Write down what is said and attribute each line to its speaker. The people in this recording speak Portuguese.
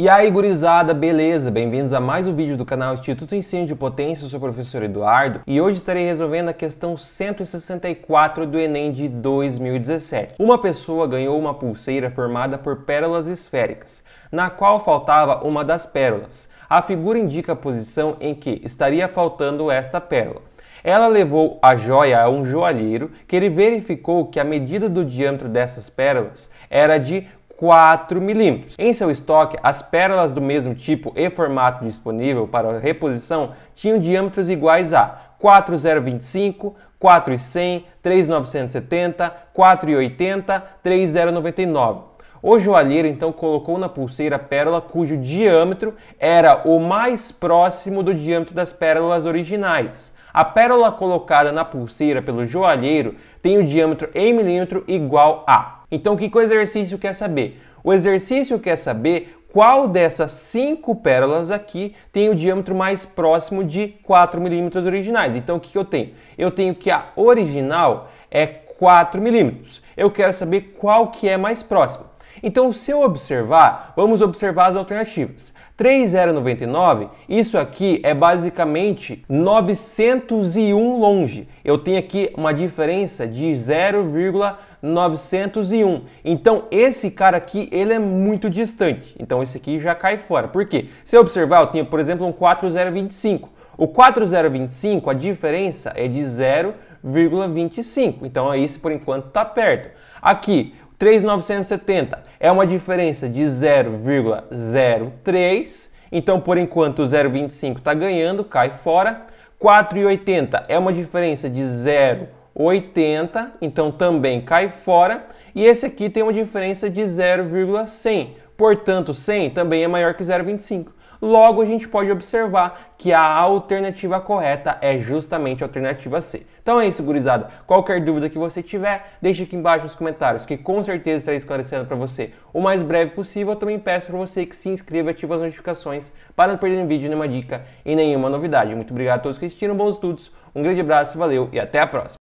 Speaker 1: E aí, gurizada, beleza? Bem-vindos a mais um vídeo do canal Instituto Ensino de Potência, eu sou o professor Eduardo e hoje estarei resolvendo a questão 164 do Enem de 2017. Uma pessoa ganhou uma pulseira formada por pérolas esféricas, na qual faltava uma das pérolas. A figura indica a posição em que estaria faltando esta pérola. Ela levou a joia a um joalheiro, que ele verificou que a medida do diâmetro dessas pérolas era de 4 milímetros. Em seu estoque, as pérolas do mesmo tipo e formato disponível para reposição tinham diâmetros iguais a 4025, 4100, 3970, 480, 3099. O joalheiro então colocou na pulseira a pérola cujo diâmetro era o mais próximo do diâmetro das pérolas originais. A pérola colocada na pulseira pelo joalheiro tem o diâmetro em milímetro igual a. Então, o que, que o exercício quer saber? O exercício quer saber qual dessas cinco pérolas aqui tem o diâmetro mais próximo de 4 milímetros originais. Então, o que, que eu tenho? Eu tenho que a original é 4 milímetros. Eu quero saber qual que é mais próximo. Então, se eu observar, vamos observar as alternativas. 3099, isso aqui é basicamente 901 longe. Eu tenho aqui uma diferença de 0,901. Então, esse cara aqui, ele é muito distante. Então, esse aqui já cai fora. Por quê? Se eu observar, eu tenho, por exemplo, um 4025. O 4025, a diferença é de 0,25. Então, esse por enquanto está perto. Aqui, 3,970 é uma diferença de 0,03, então por enquanto 0,25 está ganhando, cai fora. 4,80 é uma diferença de 0,80, então também cai fora. E esse aqui tem uma diferença de 0,100, portanto 100 também é maior que 0,25. Logo, a gente pode observar que a alternativa correta é justamente a alternativa C. Então é isso, gurizada. Qualquer dúvida que você tiver, deixe aqui embaixo nos comentários, que com certeza estarei esclarecendo para você o mais breve possível. Eu também peço para você que se inscreva e ative as notificações para não perder nenhum vídeo, nenhuma dica e nenhuma novidade. Muito obrigado a todos que assistiram, bons estudos, um grande abraço, valeu e até a próxima!